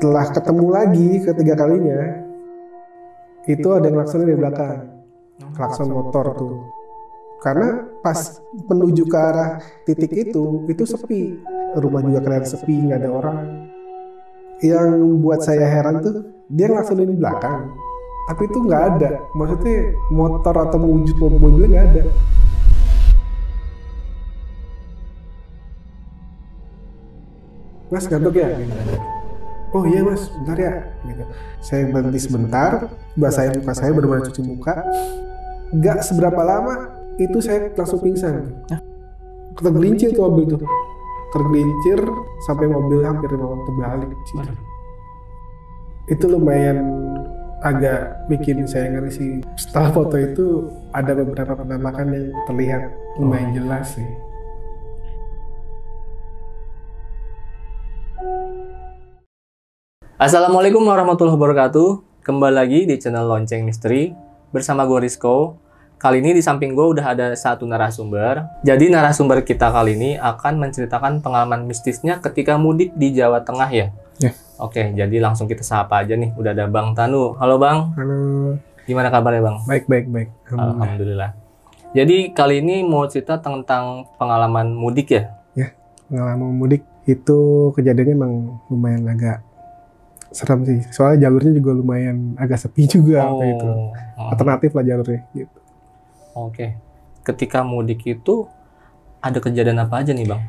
setelah ketemu lagi ketiga kalinya itu ada yang langsung dari belakang klakson motor tuh karena pas menuju ke arah titik itu itu sepi rumah juga kalian sepi nggak ada orang yang buat saya heran tuh dia langsung di belakang tapi itu nggak ada maksudnya motor atau wujud mobil nggak ada Mas gantuk ya? oh iya mas bentar ya gitu saya berhenti sebentar saya muka saya benar cuci muka nggak seberapa lama itu saya langsung pingsan tergelincir tuh mobil tuh tergelincir sampai mobil hampir mau terbalik itu lumayan agak bikin saya ngeri sih setelah foto itu ada beberapa penampakan yang terlihat lumayan oh. jelas sih Assalamualaikum warahmatullahi wabarakatuh. Kembali lagi di channel Lonceng Misteri bersama gue Rizko. Kali ini di samping gue udah ada satu narasumber. Jadi narasumber kita kali ini akan menceritakan pengalaman mistisnya ketika mudik di Jawa Tengah ya. Yeah. Oke, jadi langsung kita sapa aja nih. Udah ada Bang Tanu. Halo Bang. Halo. Gimana kabarnya Bang? Baik, baik, baik. Alhamdulillah. Alhamdulillah. Jadi kali ini mau cerita tentang pengalaman mudik ya? Ya, pengalaman mudik itu kejadiannya memang lumayan agak serem sih soalnya jalurnya juga lumayan agak sepi juga oh. itu ah. alternatif lah jalurnya gitu oke okay. ketika mudik itu ada kejadian apa aja nih bang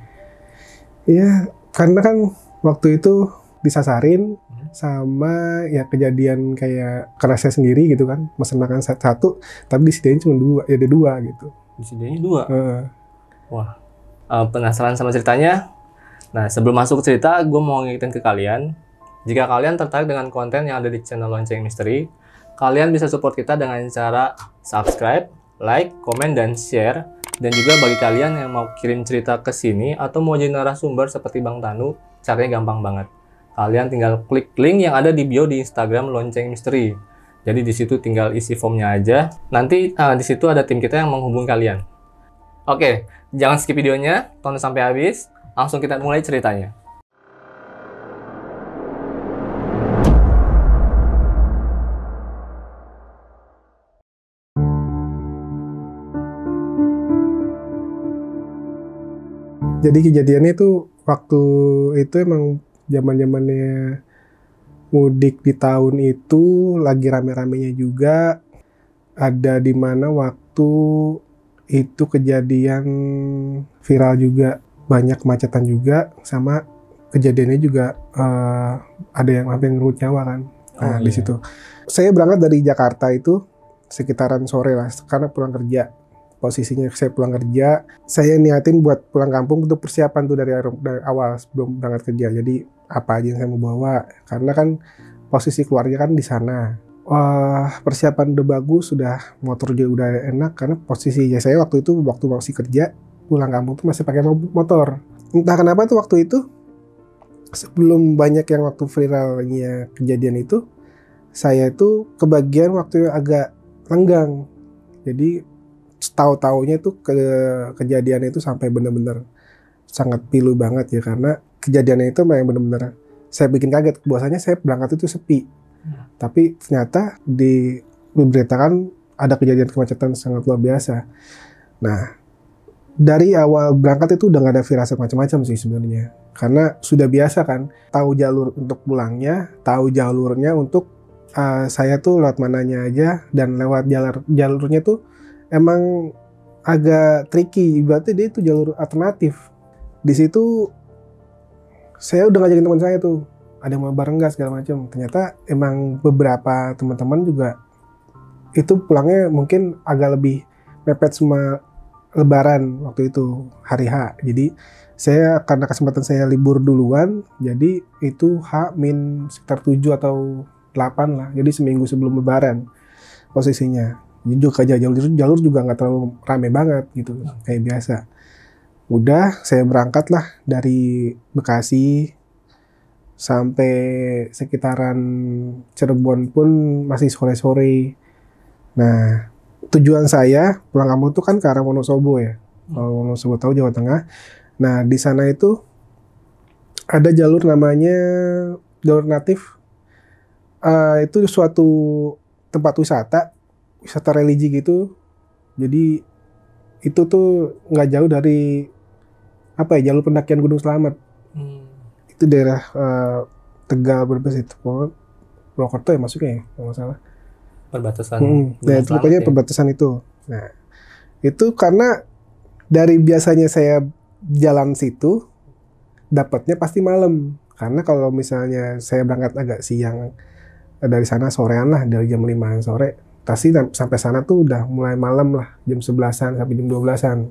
iya karena kan waktu itu disasarin hmm. sama ya kejadian kayak karena saya sendiri gitu kan mesen makan satu tapi disediain cuma dua ya ada dua gitu disediain dua uh. wah uh, penasaran sama ceritanya nah sebelum masuk cerita gue mau ngingetin ke kalian jika kalian tertarik dengan konten yang ada di channel Lonceng Misteri, kalian bisa support kita dengan cara subscribe, like, komen, dan share. Dan juga bagi kalian yang mau kirim cerita ke sini atau mau jadi narasumber seperti Bang Tanu, caranya gampang banget. Kalian tinggal klik link yang ada di bio di Instagram Lonceng Misteri. Jadi di situ tinggal isi formnya aja. Nanti uh, di situ ada tim kita yang menghubungi kalian. Oke, jangan skip videonya, tonton sampai habis. Langsung kita mulai ceritanya. Jadi kejadiannya itu waktu itu emang zaman zamannya mudik di tahun itu lagi rame-ramenya juga ada di mana waktu itu kejadian viral juga banyak kemacetan juga sama kejadiannya juga uh, ada yang apa yang ngerut nyawa kan nah oh, di iya. situ saya berangkat dari Jakarta itu sekitaran sore lah karena pulang kerja posisinya saya pulang kerja saya niatin buat pulang kampung untuk persiapan tuh dari, dari awal sebelum berangkat kerja jadi apa aja yang saya mau bawa karena kan posisi keluarga kan di sana Wah, persiapan udah bagus, sudah motor juga udah enak karena posisinya saya waktu itu waktu masih kerja pulang kampung tuh masih pakai motor. Entah kenapa tuh waktu itu sebelum banyak yang waktu viralnya kejadian itu saya itu kebagian waktu yang agak lenggang. Jadi tahu taunya itu ke, kejadian itu sampai bener-bener sangat pilu banget ya karena kejadiannya itu memang bener-bener saya bikin kaget. Biasanya saya berangkat itu sepi, hmm. tapi ternyata di diberitakan ada kejadian kemacetan sangat luar biasa. Nah, dari awal berangkat itu udah gak ada firasat macam-macam sih sebenarnya, karena sudah biasa kan, tahu jalur untuk pulangnya, tahu jalurnya untuk uh, saya tuh lewat mananya aja dan lewat jalur jalurnya tuh emang agak tricky berarti dia itu jalur alternatif di situ saya udah ngajakin teman saya tuh ada yang mau bareng gak segala macam ternyata emang beberapa teman-teman juga itu pulangnya mungkin agak lebih mepet sama lebaran waktu itu hari H jadi saya karena kesempatan saya libur duluan jadi itu H min sekitar 7 atau 8 lah jadi seminggu sebelum lebaran posisinya jadi juga jalur jalur juga nggak terlalu rame banget gitu kayak biasa. Udah saya berangkat lah dari Bekasi sampai sekitaran Cirebon pun masih sore-sore. Nah, tujuan saya pulang kampung itu kan ke arah Wonosobo ya. Kalau Wonosobo tahu Jawa Tengah. Nah, di sana itu ada jalur namanya jalur natif. Uh, itu suatu tempat wisata wisata religi gitu. Jadi itu tuh nggak jauh dari apa ya jalur pendakian Gunung Selamat. Hmm. Itu daerah uh, Tegal Brebes itu. Purwokerto ya masuknya ya, kalau nggak salah. Perbatasan. Hmm. Dan itu pokoknya ya? perbatasan itu. Nah, itu karena dari biasanya saya jalan situ dapatnya pasti malam. Karena kalau misalnya saya berangkat agak siang eh, dari sana sorean lah dari jam 5 sore ekspektasi sampai sana tuh udah mulai malam lah jam sebelasan sampai jam dua belasan.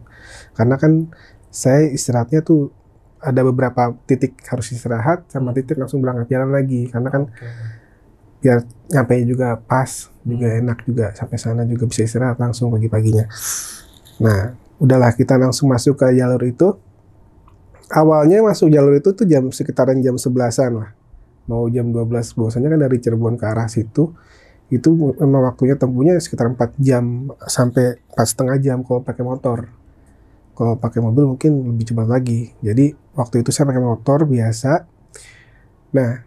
karena kan saya istirahatnya tuh ada beberapa titik harus istirahat sama hmm. titik langsung berangkat jalan lagi karena kan okay. biar nyampe juga pas juga hmm. enak juga sampai sana juga bisa istirahat langsung pagi paginya nah udahlah kita langsung masuk ke jalur itu awalnya masuk jalur itu tuh jam sekitaran jam sebelasan lah mau jam dua belas bahwasanya kan dari Cirebon ke arah situ itu memang waktunya tempuhnya sekitar 4 jam sampai empat setengah jam kalau pakai motor. Kalau pakai mobil mungkin lebih cepat lagi. Jadi waktu itu saya pakai motor biasa. Nah,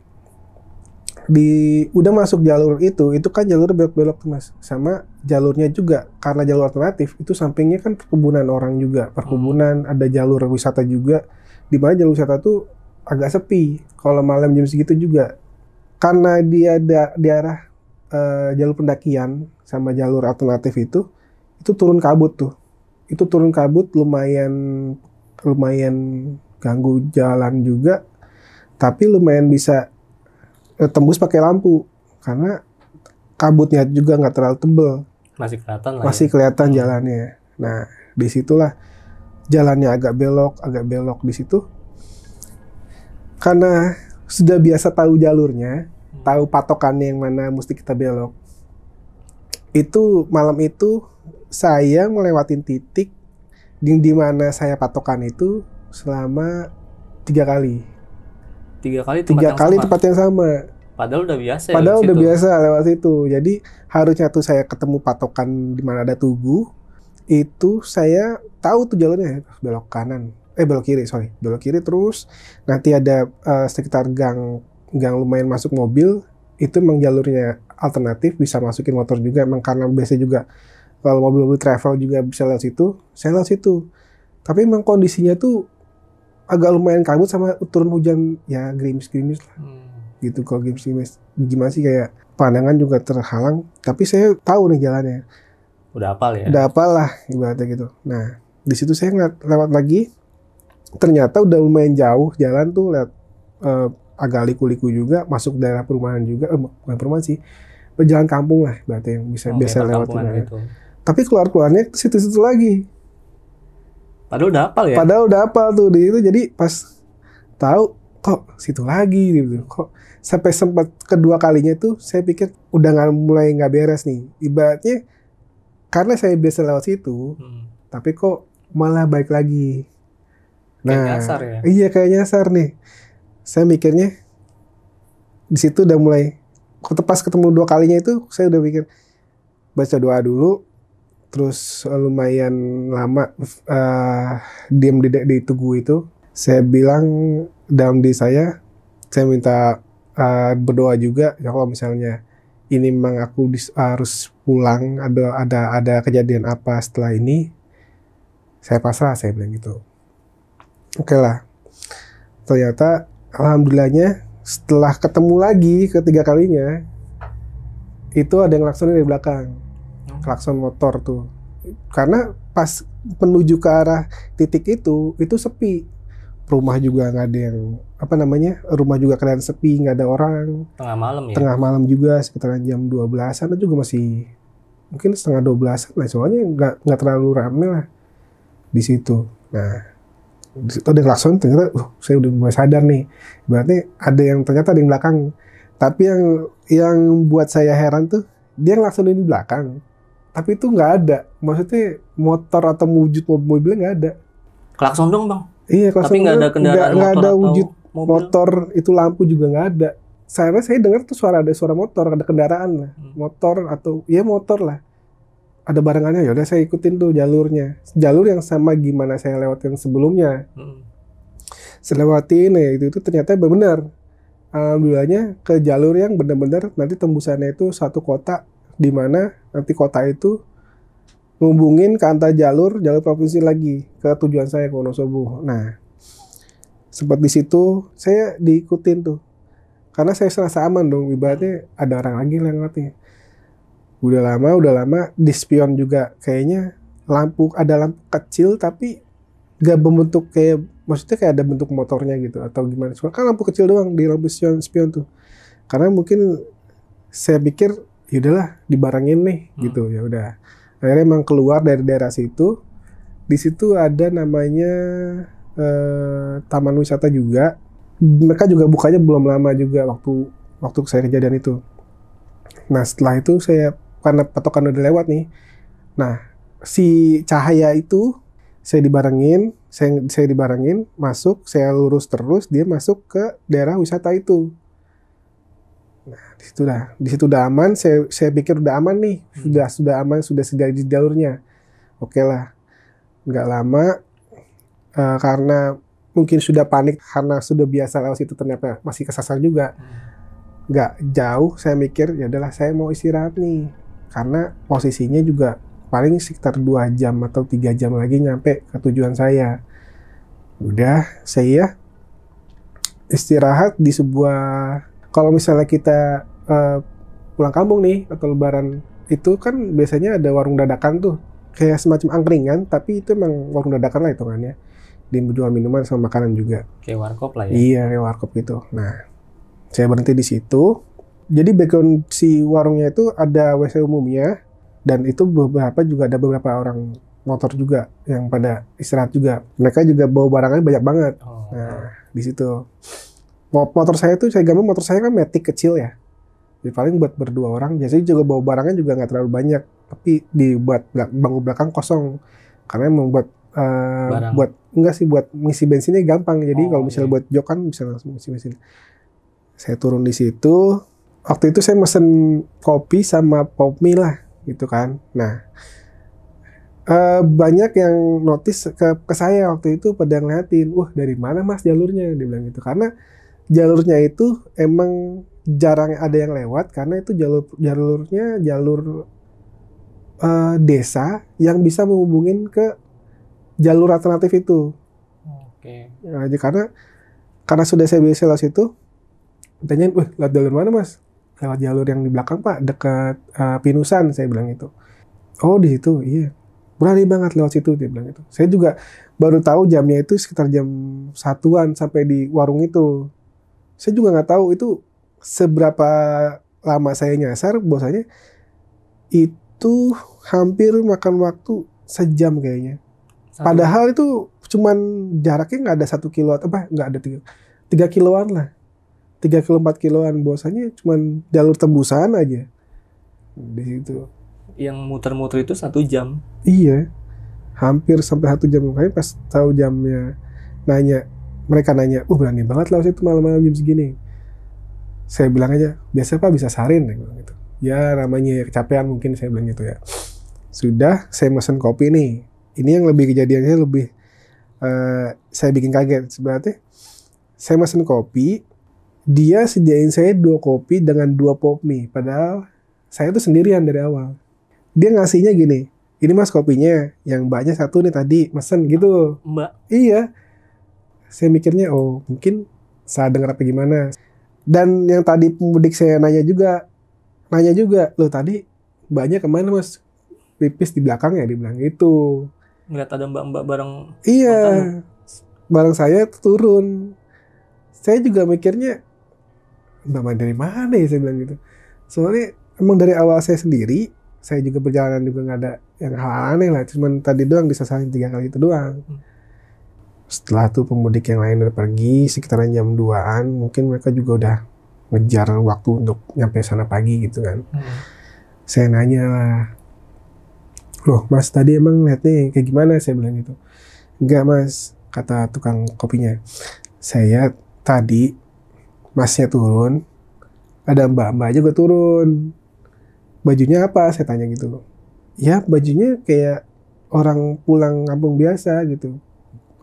di udah masuk jalur itu, itu kan jalur belok-belok mas, sama jalurnya juga karena jalur alternatif itu sampingnya kan perkebunan orang juga, perkebunan hmm. ada jalur wisata juga, di mana jalur wisata tuh agak sepi kalau malam jam segitu juga, karena dia ada di arah Eh, jalur pendakian sama jalur alternatif itu itu turun kabut tuh itu turun kabut lumayan lumayan ganggu jalan juga tapi lumayan bisa uh, tembus pakai lampu karena kabutnya juga nggak terlalu tebel masih kelihatan lah masih ya. kelihatan ya. jalannya nah disitulah jalannya agak belok agak belok di situ karena sudah biasa tahu jalurnya tahu patokannya yang mana mesti kita belok. Itu malam itu saya melewatin titik di, di mana saya patokan itu selama tiga kali. Tiga kali tempat tiga yang kali sama. tempat yang sama. Padahal udah biasa. Ya Padahal udah biasa lewat situ. Jadi harusnya tuh saya ketemu patokan di mana ada tugu itu saya tahu tuh jalannya belok kanan eh belok kiri sorry belok kiri terus nanti ada uh, sekitar gang nggak lumayan masuk mobil itu emang jalurnya alternatif bisa masukin motor juga emang karena biasa juga kalau mobil-mobil travel juga bisa lewat situ saya lewat situ tapi emang kondisinya tuh agak lumayan kabut sama turun hujan ya grimis grimis lah hmm. gitu kalau grimis grimis gimana sih kayak pandangan juga terhalang tapi saya tahu nih jalannya udah apal ya udah apal lah ibaratnya gitu nah di situ saya nggak lewat lagi ternyata udah lumayan jauh jalan tuh lihat uh, eh, agak liku-liku juga masuk daerah perumahan juga eh, bukan perumahan sih jalan kampung lah berarti yang bisa oh, biasa lewat itu. tapi keluar keluarnya situ-situ lagi padahal udah apal ya padahal udah apal tuh di itu jadi pas tahu kok situ lagi gitu kok sampai sempat kedua kalinya tuh saya pikir udah nggak mulai nggak beres nih ibaratnya karena saya biasa lewat situ hmm. tapi kok malah baik lagi nah nyasar ya? iya kayaknya nyasar nih saya mikirnya di situ udah mulai pas ketemu dua kalinya itu saya udah mikir baca doa dulu terus lumayan lama uh, eh, diam di, di tugu itu saya bilang dalam diri saya saya minta uh, berdoa juga ya kalau misalnya ini memang aku harus pulang ada ada ada kejadian apa setelah ini saya pasrah saya bilang gitu oke okay lah ternyata alhamdulillahnya setelah ketemu lagi ketiga kalinya itu ada yang klakson dari belakang hmm. klakson motor tuh karena pas menuju ke arah titik itu itu sepi rumah juga nggak ada yang apa namanya rumah juga kalian sepi nggak ada orang tengah malam ya tengah malam juga sekitaran jam 12-an juga masih mungkin setengah dua an lah soalnya nggak nggak terlalu rame lah di situ nah kita udah klakson ternyata uh, saya udah mulai sadar nih berarti ada yang ternyata ada yang belakang tapi yang yang buat saya heran tuh dia ngelaksonin di belakang tapi itu nggak ada maksudnya motor atau wujud mobilnya nggak ada klakson dong bang iya klakson tapi nggak ada kendaraan gak, motor ada wujud mobil. motor itu lampu juga nggak ada saya saya dengar tuh suara ada suara motor ada kendaraan lah hmm. motor atau ya motor lah ada barangannya ya udah saya ikutin tuh jalurnya jalur yang sama gimana saya lewatin sebelumnya hmm. saya ya itu itu ternyata benar alhamdulillahnya ke jalur yang benar-benar nanti tembusannya itu satu kota di mana nanti kota itu ngubungin ke antar jalur jalur provinsi lagi ke tujuan saya ke Wonosobo nah sempat di situ saya diikutin tuh karena saya serasa aman dong ibaratnya ada orang lagi yang ngerti udah lama udah lama di spion juga kayaknya lampu ada lampu kecil tapi gak membentuk kayak maksudnya kayak ada bentuk motornya gitu atau gimana Soalnya kan lampu kecil doang di lampu spion, spion tuh karena mungkin saya pikir yaudahlah dibarangin nih hmm. gitu ya udah akhirnya emang keluar dari daerah situ di situ ada namanya eh, taman wisata juga mereka juga bukanya belum lama juga waktu waktu saya kejadian itu nah setelah itu saya karena patokan udah lewat nih. Nah, si cahaya itu saya dibarengin, saya saya dibarengin masuk, saya lurus terus dia masuk ke daerah wisata itu. Nah, di situ dah, di situ udah aman, saya saya pikir udah aman nih, hmm. sudah sudah aman, sudah sudah di jalurnya. Oke okay lah. Nggak lama uh, karena mungkin sudah panik karena sudah biasa lewat situ ternyata masih kesasar juga. Hmm. Nggak jauh saya mikir ya udahlah saya mau istirahat nih karena posisinya juga paling sekitar 2 jam atau 3 jam lagi nyampe ke tujuan saya. Udah, saya ya. istirahat di sebuah kalau misalnya kita uh, pulang kampung nih atau lebaran itu kan biasanya ada warung dadakan tuh kayak semacam angkringan tapi itu emang warung dadakan lah hitungannya di menjual minuman sama makanan juga kayak warkop lah ya iya kayak warkop gitu nah saya berhenti di situ jadi background si warungnya itu ada WC umumnya dan itu beberapa juga ada beberapa orang motor juga yang pada istirahat juga. Mereka juga bawa barangnya banyak banget. Oh. Nah, di situ motor saya tuh saya gambar motor saya kan metik kecil ya. Jadi paling buat berdua orang. Biasanya juga bawa barangnya juga nggak terlalu banyak, tapi dibuat bangku belakang kosong karena membuat uh, eh, buat enggak sih buat misi bensinnya gampang. Jadi oh, kalau misalnya iya. buat jok kan bisa langsung ngisi bensin. Saya turun di situ, waktu itu saya mesen kopi sama pop mie lah gitu kan. Nah uh, banyak yang notice ke, ke saya waktu itu pada ngeliatin, wah dari mana mas jalurnya? Dia bilang gitu karena jalurnya itu emang jarang ada yang lewat karena itu jalur jalurnya jalur uh, desa yang bisa menghubungin ke jalur alternatif itu. Oke. Okay. Nah, karena karena sudah saya biasa lewat situ, tanyain, wah lewat jalur mana mas? lewat jalur yang di belakang pak dekat uh, Pinusan saya bilang itu oh di situ iya berani banget lewat situ dia bilang itu saya juga baru tahu jamnya itu sekitar jam satuan sampai di warung itu saya juga nggak tahu itu seberapa lama saya nyasar bahwasanya itu hampir makan waktu sejam kayaknya satu. padahal itu cuman jaraknya nggak ada satu kilo atau apa nggak ada tiga tiga kiloan lah 3 kilo 4 kiloan bahwasanya cuman jalur tembusan aja di situ yang muter-muter itu satu jam iya hampir sampai satu jam makanya pas tahu jamnya nanya mereka nanya uh berani banget lah itu malam-malam jam segini saya bilang aja biasa pak bisa sarin gitu ya namanya ya kecapean mungkin saya bilang gitu ya sudah saya mesen kopi nih ini yang lebih kejadiannya lebih uh, saya bikin kaget berarti saya mesen kopi dia sediain saya dua kopi dengan dua pop mie padahal saya tuh sendirian dari awal dia ngasihnya gini ini mas kopinya yang mbaknya satu nih tadi mesen gitu mbak iya saya mikirnya oh mungkin saya dengar apa gimana dan yang tadi pemudik saya nanya juga nanya juga loh tadi mbaknya kemana mas pipis di belakang ya dibilang gitu ngeliat ada mbak-mbak bareng iya bareng saya turun saya juga mikirnya nama dari mana ya saya bilang gitu soalnya emang dari awal saya sendiri saya juga perjalanan juga nggak ada yang hal aneh lah cuman tadi doang disasarin tiga kali itu doang hmm. setelah tuh pemudik yang lain udah pergi sekitaran jam 2an mungkin mereka juga udah ngejar waktu untuk nyampe sana pagi gitu kan hmm. saya nanya lah loh mas tadi emang liatnya kayak gimana saya bilang gitu enggak mas kata tukang kopinya saya tadi masnya turun ada mbak mbak juga turun bajunya apa saya tanya gitu ya bajunya kayak orang pulang kampung biasa gitu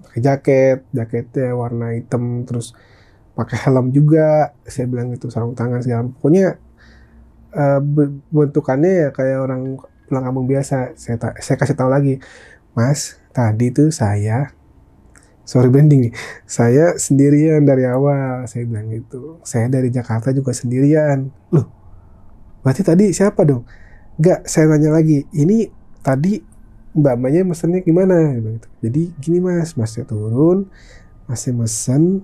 pakai jaket jaketnya warna hitam terus pakai helm juga saya bilang gitu sarung tangan segala pokoknya uh, bentukannya ya kayak orang pulang kampung biasa saya saya kasih tahu lagi mas tadi tuh saya sorry branding nih. Saya sendirian dari awal, saya bilang gitu. Saya dari Jakarta juga sendirian. Loh, berarti tadi siapa dong? Gak, saya tanya lagi. Ini tadi Mbak Mbaknya mesennya gimana? Gitu. Jadi gini mas, masnya turun, masnya mesen.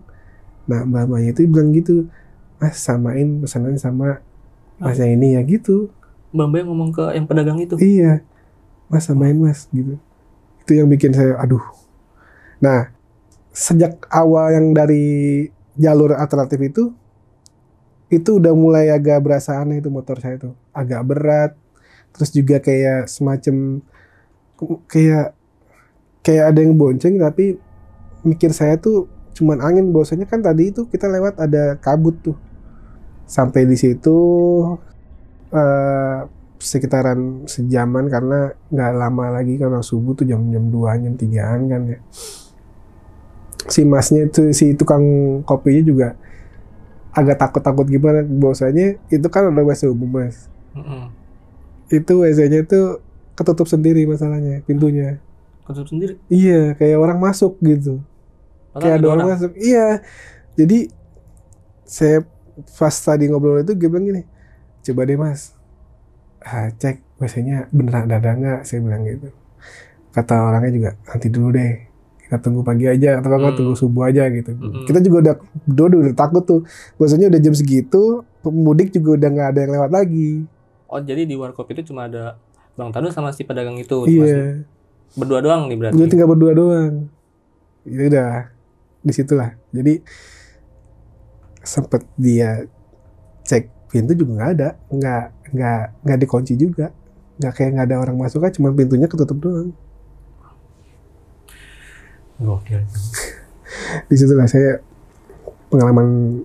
Nah Mbak Mbaknya itu bilang gitu, mas ah, samain pesanannya sama mas yang oh. ini ya gitu. Mbak Mbak ngomong ke yang pedagang itu? Iya, mas samain mas gitu. Itu yang bikin saya aduh. Nah sejak awal yang dari jalur alternatif itu itu udah mulai agak berasa aneh itu motor saya itu agak berat terus juga kayak semacam kayak kayak ada yang bonceng tapi mikir saya tuh cuman angin bahwasanya kan tadi itu kita lewat ada kabut tuh sampai di situ uh, sekitaran sejaman karena nggak lama lagi karena subuh tuh jam jam dua jam tigaan kan ya si masnya itu si tukang kopinya juga agak takut-takut gimana bahwasanya itu kan ada WC umum mas mm -hmm. itu WC-nya itu ketutup sendiri masalahnya pintunya ketutup sendiri iya kayak orang masuk gitu Padahal kayak ada orang, orang masuk iya jadi saya pas tadi ngobrol itu gue bilang gini coba deh mas ah, cek WC-nya beneran ada nggak saya bilang gitu kata orangnya juga nanti dulu deh kita tunggu pagi aja atau kalau hmm. tunggu subuh aja gitu. Hmm. Kita juga udah dua udah, takut tuh. Biasanya udah jam segitu pemudik juga udah nggak ada yang lewat lagi. Oh jadi di warkop itu cuma ada Bang tanu sama si pedagang itu. Iya. Yeah. Berdua doang nih berarti. Udah tinggal berdua doang. Ya udah di situlah. Jadi sempet dia cek pintu juga nggak ada, nggak nggak nggak dikunci juga, nggak kayak nggak ada orang masuk aja, cuma pintunya ketutup doang. Gokil. di situ lah saya pengalaman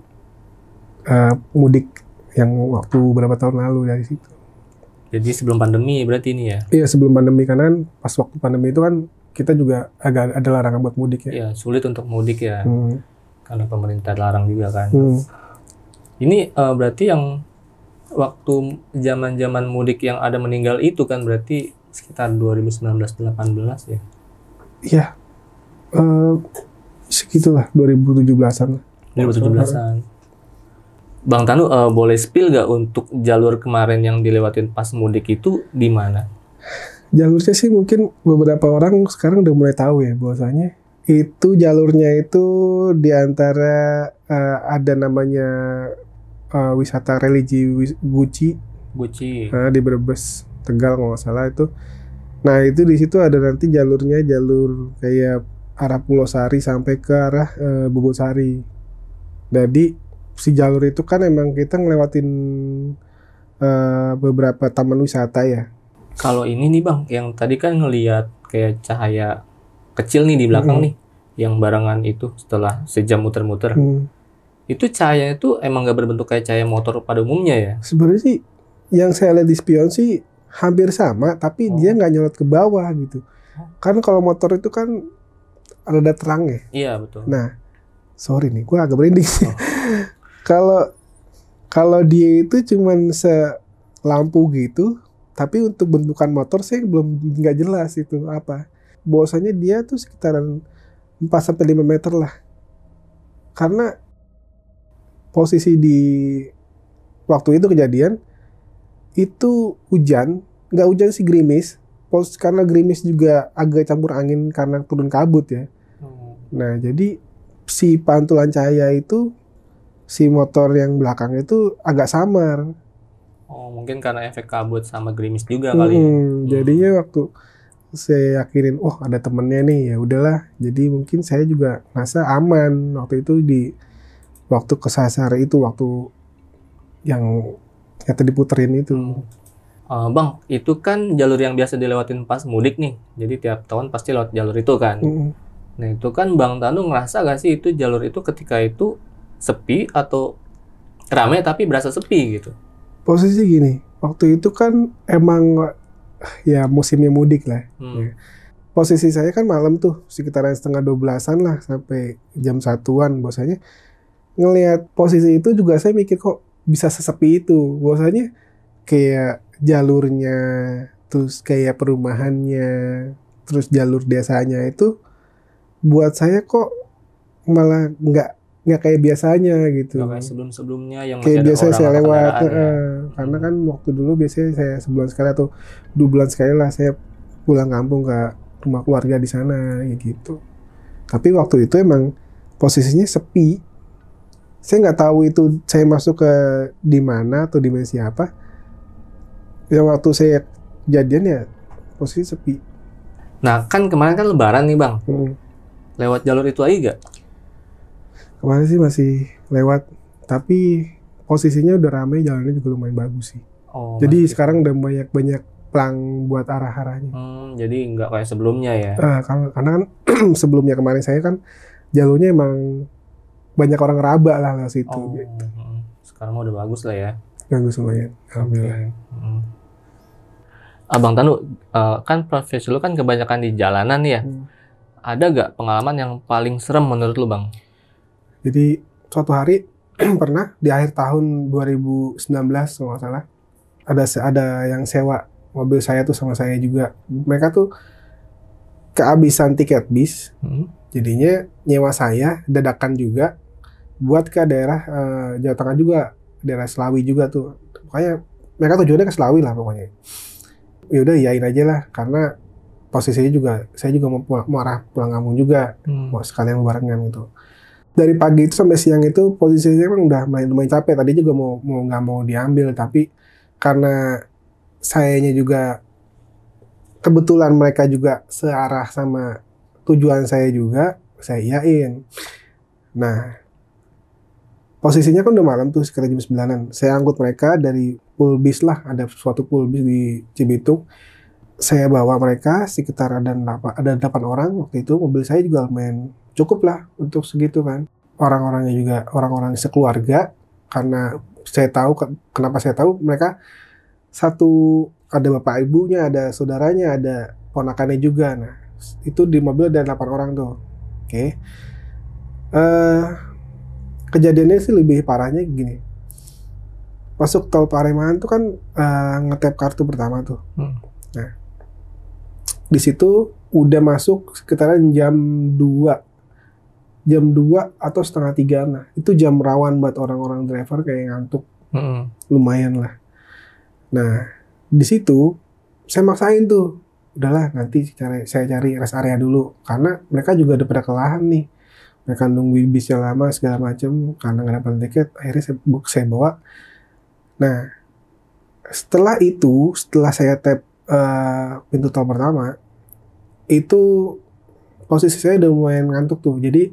uh, mudik yang waktu beberapa tahun lalu dari situ. Jadi sebelum pandemi berarti ini ya? Iya sebelum pandemi karena kan pas waktu pandemi itu kan kita juga agak ada larangan buat mudik ya. Iya sulit untuk mudik ya hmm. karena pemerintah larang juga kan. Hmm. Ini uh, berarti yang waktu zaman-zaman mudik yang ada meninggal itu kan berarti sekitar 2019-18 ya? Iya uh, segitulah 2017-an. 2017-an. Bang Tanu uh, boleh spill gak untuk jalur kemarin yang dilewatin pas mudik itu di mana? Jalurnya sih mungkin beberapa orang sekarang udah mulai tahu ya bahwasanya itu jalurnya itu di antara uh, ada namanya uh, wisata religi wis, Guci. Guci. Uh, di Brebes, Tegal kalau nggak salah itu. Nah, itu di situ ada nanti jalurnya jalur kayak arah Pulau Sari sampai ke arah e, Bubut Sari. Jadi si jalur itu kan emang kita ngelewatin e, beberapa taman wisata ya. Kalau ini nih bang, yang tadi kan ngelihat kayak cahaya kecil nih di belakang mm -hmm. nih, yang barangan itu setelah sejam muter-muter. Mm. Itu cahaya itu emang gak berbentuk kayak cahaya motor pada umumnya ya? Sebenarnya sih yang saya lihat di spion sih hampir sama, tapi oh. dia nggak nyolot ke bawah gitu. Kan kalau motor itu kan rada terang ya. Iya betul. Nah, sorry nih, gue agak merinding. Oh. Kalau oh. kalau dia itu cuman lampu gitu, tapi untuk bentukan motor sih belum nggak jelas itu apa. Bahwasanya dia tuh sekitaran 4 sampai lima meter lah. Karena posisi di waktu itu kejadian itu hujan, nggak hujan sih gerimis, pos karena gerimis juga agak campur angin karena turun kabut ya. Hmm. Nah, jadi si pantulan cahaya itu si motor yang belakang itu agak samar. Oh, mungkin karena efek kabut sama gerimis juga kali. Ya? Hmm, ya. Jadinya waktu saya yakinin, oh ada temennya nih, ya udahlah. Jadi mungkin saya juga nasa aman waktu itu di waktu kesasar itu waktu yang yang diputerin itu. Hmm. Uh, bang, itu kan jalur yang biasa dilewatin pas mudik nih. Jadi tiap tahun pasti lewat jalur itu kan. Mm. Nah itu kan Bang Tanu ngerasa gak sih itu jalur itu ketika itu sepi atau ramai tapi berasa sepi gitu? Posisi gini, waktu itu kan emang ya musimnya mudik lah. Hmm. Ya. Posisi saya kan malam tuh sekitaran setengah dua belasan lah sampai jam satuan bosannya. ngelihat posisi itu juga saya mikir kok bisa sesepi itu Bosannya kayak jalurnya, terus kayak perumahannya, terus jalur desanya itu buat saya kok malah nggak nggak kayak biasanya gitu. Gak kayak sebelum-sebelumnya yang kayak biasa saya lewat. Uh, ya. Karena kan waktu dulu biasanya saya sebulan sekali atau dua bulan sekali lah saya pulang kampung ke rumah keluarga di sana ya gitu. Tapi waktu itu emang posisinya sepi. Saya nggak tahu itu saya masuk ke di mana atau dimensi apa ya waktu saya jadian ya posisi sepi nah kan kemarin kan lebaran nih bang hmm. lewat jalur itu aja gak? kemarin sih masih lewat tapi posisinya udah rame jalannya juga lumayan bagus sih oh, jadi masih. sekarang udah banyak banyak pelang buat arah arahnya hmm, jadi nggak kayak sebelumnya ya nah, karena, karena kan sebelumnya kemarin saya kan jalurnya emang banyak orang raba lah lah situ oh, gitu. sekarang udah bagus lah ya bagus lumayan alhamdulillah okay. hmm. Abang Tanu, uh, kan profesi lu kan kebanyakan di jalanan ya. Hmm. Ada gak pengalaman yang paling serem menurut lu bang? Jadi suatu hari pernah di akhir tahun 2019 kalau nggak salah ada ada yang sewa mobil saya tuh sama saya juga. Mereka tuh kehabisan tiket bis, hmm. jadinya nyewa saya dadakan juga buat ke daerah e, Jawa Tengah juga, daerah Selawi juga tuh. Pokoknya mereka tujuannya ke Selawi lah pokoknya Ya udah yain aja lah karena posisinya juga saya juga mau pulang, mau arah pulang kampung juga hmm. mau sekalian barengan gitu dari pagi itu sampai siang itu posisinya emang udah main lumayan capek tadi juga mau mau nggak mau diambil tapi karena sayanya juga kebetulan mereka juga searah sama tujuan saya juga saya iyain nah posisinya kan udah malam tuh sekitar jam sembilanan saya angkut mereka dari bis lah ada suatu bis di Cibitung saya bawa mereka sekitar ada 8, ada 8 orang waktu itu mobil saya juga lumayan cukup lah untuk segitu kan orang-orangnya juga orang-orang sekeluarga karena saya tahu kenapa saya tahu mereka satu ada bapak ibunya ada saudaranya ada ponakannya juga nah itu di mobil ada 8 orang tuh oke okay. uh, eh, kejadiannya sih lebih parahnya gini masuk tol Pareman tuh kan uh, eh, ngetep kartu pertama tuh. Hmm. Nah, di situ udah masuk sekitaran jam 2 jam 2 atau setengah tiga nah itu jam rawan buat orang-orang driver kayak ngantuk hmm. lumayan lah nah di situ saya maksain tuh udahlah nanti cari, saya cari rest area dulu karena mereka juga ada pada kelahan nih mereka nungguin bisnya lama segala macam karena nggak dapat tiket akhirnya saya, saya bawa Nah, setelah itu, setelah saya tap uh, pintu tol pertama, itu posisi saya udah lumayan ngantuk tuh. Jadi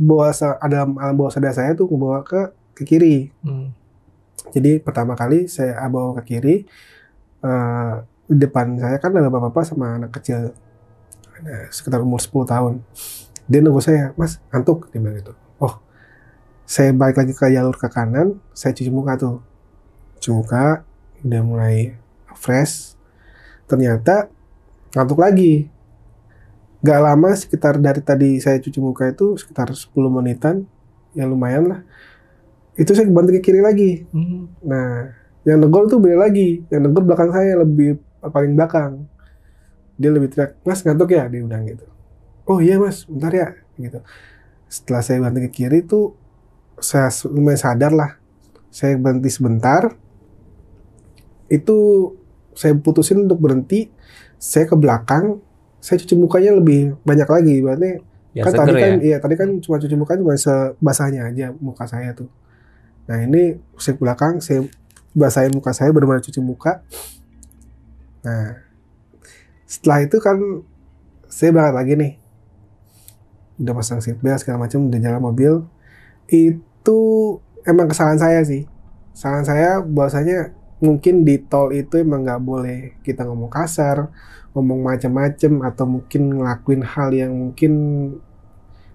bawah ada alam eh, bawah sadar saya tuh bawa ke ke kiri. Hmm. Jadi pertama kali saya eh, bawa ke kiri, uh, depan saya kan ada bapak-bapak sama anak kecil, nah, sekitar umur 10 tahun. Dia nunggu saya, mas ngantuk, dia bilang gitu. Oh, saya balik lagi ke jalur ke kanan, saya cuci muka tuh cuci muka udah mulai fresh ternyata ngantuk lagi gak lama sekitar dari tadi saya cuci muka itu sekitar 10 menitan ya lumayan lah itu saya bantu ke kiri lagi hmm. nah yang negor tuh beda lagi yang negor belakang saya lebih paling belakang dia lebih teriak mas ngantuk ya dia bilang gitu oh iya mas bentar ya gitu setelah saya bantu ke kiri tuh saya lumayan sadar lah saya berhenti sebentar itu saya putusin untuk berhenti saya ke belakang saya cuci mukanya lebih banyak lagi berarti ya, kan tadi kan ya? iya tadi kan cuma cuci muka cuma sebasahnya aja muka saya tuh nah ini saya ke belakang saya basahin muka saya benar-benar cuci muka nah setelah itu kan saya berangkat lagi nih udah pasang seatbelt segala macam udah jalan mobil itu emang kesalahan saya sih kesalahan saya bahwasanya mungkin di tol itu emang nggak boleh kita ngomong kasar, ngomong macam-macam atau mungkin ngelakuin hal yang mungkin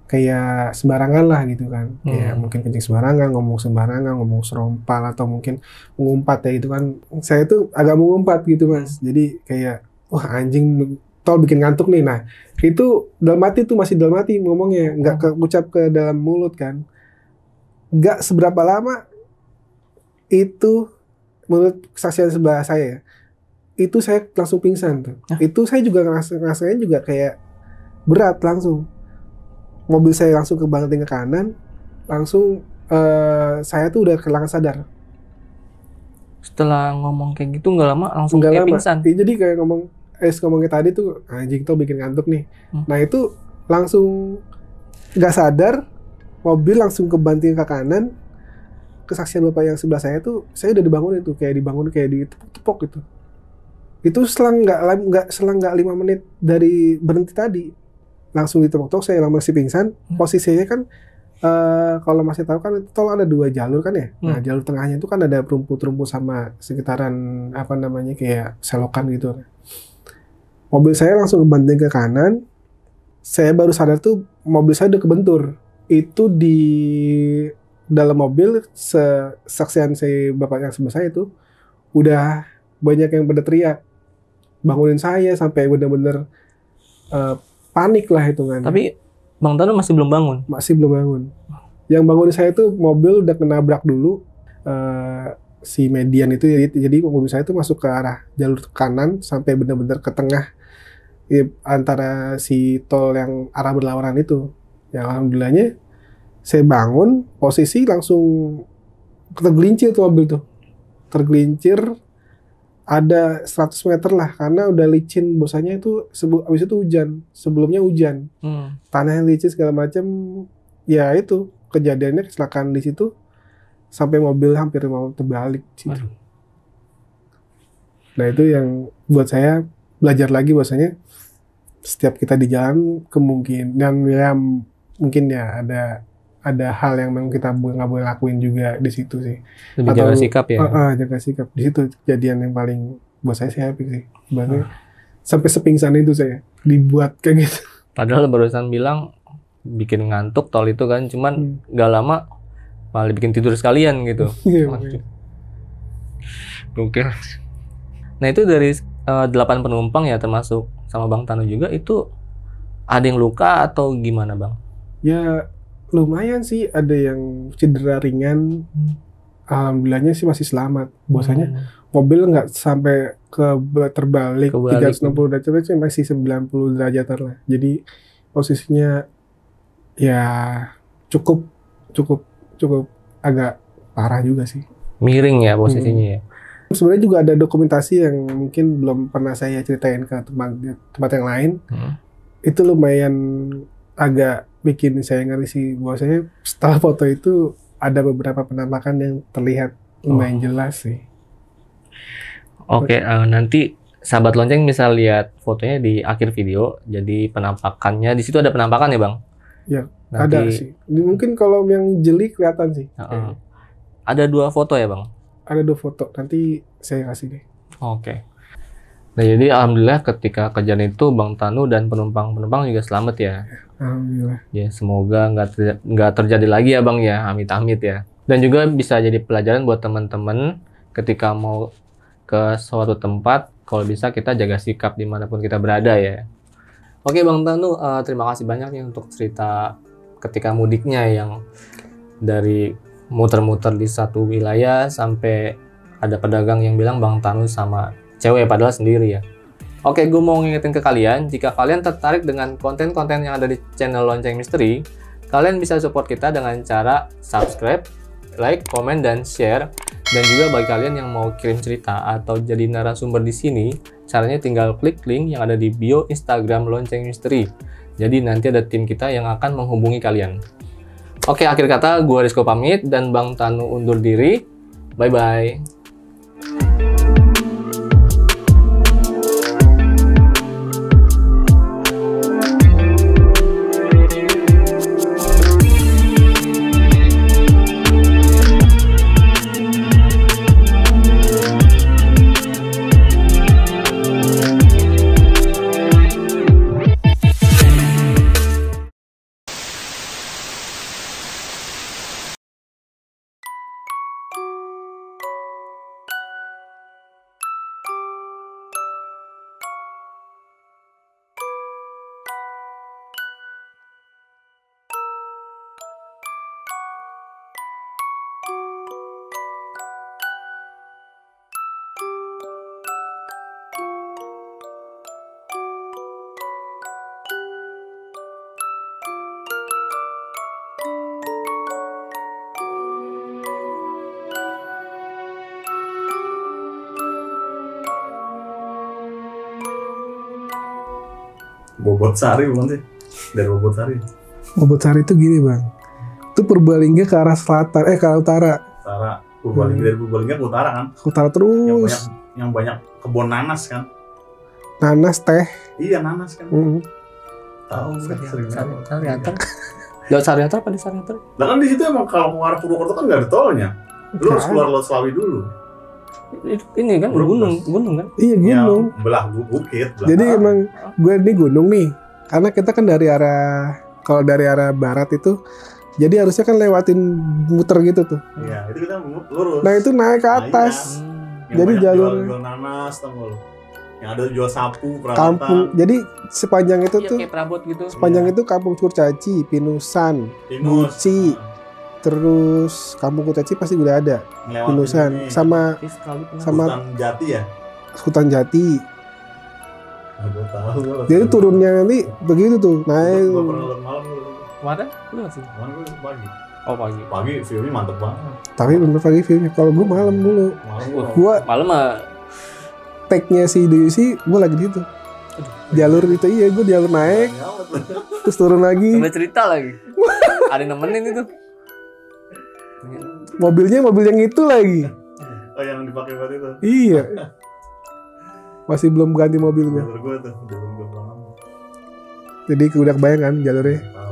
kayak sembarangan lah gitu kan hmm. ya mungkin kencing sembarangan ngomong sembarangan ngomong serompal atau mungkin mengumpat ya itu kan saya tuh agak mengumpat gitu mas jadi kayak wah anjing tol bikin ngantuk nih nah itu dalam hati tuh masih dalam hati ngomongnya nggak hmm. ke, ucap ke dalam mulut kan nggak seberapa lama itu menurut kesaksian sebelah saya itu saya langsung pingsan tuh. Hah? Itu saya juga ngerasa, juga kayak berat langsung. Mobil saya langsung ke banting ke kanan, langsung uh, saya tuh udah kehilangan sadar. Setelah ngomong kayak gitu nggak lama langsung gak kayak lama. pingsan. Ya, jadi kayak ngomong es eh, ngomongnya tadi tuh anjing tuh bikin ngantuk nih. Hmm. Nah itu langsung nggak sadar, mobil langsung ke banting ke kanan, kesaksian bapak yang sebelah saya tuh saya udah dibangun itu kayak dibangun kayak di tepok gitu itu selang nggak nggak selang nggak lima menit dari berhenti tadi langsung ditepok-tepok saya langsung masih pingsan hmm. posisinya kan uh, kalau masih tahu kan tol ada dua jalur kan ya nah hmm. jalur tengahnya itu kan ada rumput-rumput sama sekitaran apa namanya kayak selokan gitu mobil saya langsung kebanting ke kanan saya baru sadar tuh mobil saya udah kebentur itu di dalam mobil saksian si bapak yang sebelah saya itu udah banyak yang pada teriak bangunin saya sampai benar-benar uh, eh, panik lah hitungannya. Tapi Bang Tano masih belum bangun? Masih belum bangun. Yang bangunin saya itu mobil udah kena brak dulu uh, si median itu jadi, jadi mobil saya itu masuk ke arah jalur kanan sampai benar-benar ke tengah antara si tol yang arah berlawanan itu. Ya alhamdulillahnya saya bangun posisi langsung tergelincir tuh mobil tuh tergelincir ada 100 meter lah karena udah licin bosannya itu sebelum habis itu hujan sebelumnya hujan hmm. yang licin segala macam ya itu kejadiannya kecelakaan di situ sampai mobil hampir mau terbalik situ. Nah itu yang buat saya belajar lagi bahwasanya setiap kita di jalan kemungkinan ya mungkin ya ada ada hal yang memang kita nggak boleh lakuin juga di situ sih. Lebih Atau, jaga sikap ya. Uh, uh, jaga sikap di situ kejadian yang paling buat saya sih happy sih. Bahkan uh. Ah. sampai sepingsan itu saya dibuat kayak gitu. Padahal barusan bilang bikin ngantuk tol itu kan, cuman hmm. gak lama malah bikin tidur sekalian gitu. Oke. Iya, Oke. Nah itu dari uh, penumpang ya termasuk sama Bang Tanu juga itu ada yang luka atau gimana Bang? Ya lumayan sih ada yang cedera ringan hmm. alhamdulillahnya sih masih selamat bahwasanya hmm. mobil nggak sampai ke terbalik, enam puluh derajat sih masih 90 derajat lah jadi posisinya ya cukup cukup cukup agak parah juga sih miring ya posisinya hmm. ya sebenarnya juga ada dokumentasi yang mungkin belum pernah saya ceritain ke tempat tempat yang lain hmm. itu lumayan agak bikin saya ngeri sih bahwasanya setelah foto itu ada beberapa penampakan yang terlihat lumayan oh. jelas sih. Oke, okay, uh, eh, nanti sahabat lonceng bisa lihat fotonya di akhir video. Jadi penampakannya di situ ada penampakan ya, Bang? Ya, nanti, ada sih. Mungkin kalau yang jeli kelihatan sih. Uh Ada dua foto ya, Bang? Ada dua foto. Nanti saya kasih deh. Oke. Okay. Nah jadi alhamdulillah ketika kejadian itu Bang Tanu dan penumpang-penumpang juga selamat ya. Alhamdulillah. Ya semoga nggak ter nggak terjadi lagi ya Bang ya, amit-amit ya. Dan juga bisa jadi pelajaran buat teman-teman ketika mau ke suatu tempat, kalau bisa kita jaga sikap dimanapun kita berada ya. Oke Bang Tanu, uh, terima kasih banyak nih untuk cerita ketika mudiknya yang dari muter-muter di satu wilayah sampai ada pedagang yang bilang Bang Tanu sama cewek padahal sendiri ya. Oke, gue mau ngingetin ke kalian, jika kalian tertarik dengan konten-konten yang ada di channel Lonceng Misteri, kalian bisa support kita dengan cara subscribe, like, komen, dan share. Dan juga bagi kalian yang mau kirim cerita atau jadi narasumber di sini, caranya tinggal klik link yang ada di bio Instagram Lonceng Misteri. Jadi nanti ada tim kita yang akan menghubungi kalian. Oke, akhir kata gue Rizko pamit dan Bang Tanu undur diri. Bye-bye. Bobot Sari bang sih? Dari Bobot Sari. Bobot Sari itu gini bang. Itu perbalingnya ke arah selatan, eh ke arah utara. Utara. Purbalingga hmm. dari perbalingnya ke utara kan? Ke utara terus. Yang banyak, yang banyak kebun nanas kan? Nanas teh. Iya nanas kan. Mm -hmm. Tahu oh, kan iya. sering sari, Tahu sari, Lewat iya. Sariatar apa di Sariatar? Nah kan di situ emang kalau mau arah Purwokerto kan nggak ada tolnya. Lu harus keluar lewat Selawi dulu ini kan Bro, gunung, mas. gunung kan? Iya gunung. Ya, belah bukit. Belah Jadi arah. emang gue ini gunung nih, karena kita kan dari arah kalau dari arah barat itu jadi harusnya kan lewatin muter gitu tuh. Iya, itu kita lurus. Nah itu naik ke atas. Nah, iya. Yang jadi jalur. Jual, jual nanas, tanggal. Yang ada jual sapu, perabotan. Kampung. Jadi sepanjang itu iya, tuh. Kayak perabot gitu. Sepanjang iya. itu kampung Curcaci, Pinusan, Pinus. Buci, nah terus kampung Kutaci pasti udah ada lulusan sama sama Hutan Jati ya Hutan Jati tahu, jadi turunnya nanti begitu tuh naik kemarin lu nggak sih kemarin gue pagi Oh pagi. Pagi filmnya mantep banget. Tapi bener pagi filmnya. Kalau gue malam dulu. Malam gue. malam mah. Tagnya si Dewi sih, gue lagi di situ. Jalur itu iya, gue jalur naik. terus turun lagi. Sampai cerita lagi. Ada nemenin itu mobilnya mobil yang itu lagi oh yang dipakai buat itu iya masih belum ganti mobilnya jalur gue tuh jalur gue jadi udah kebayang kan jalurnya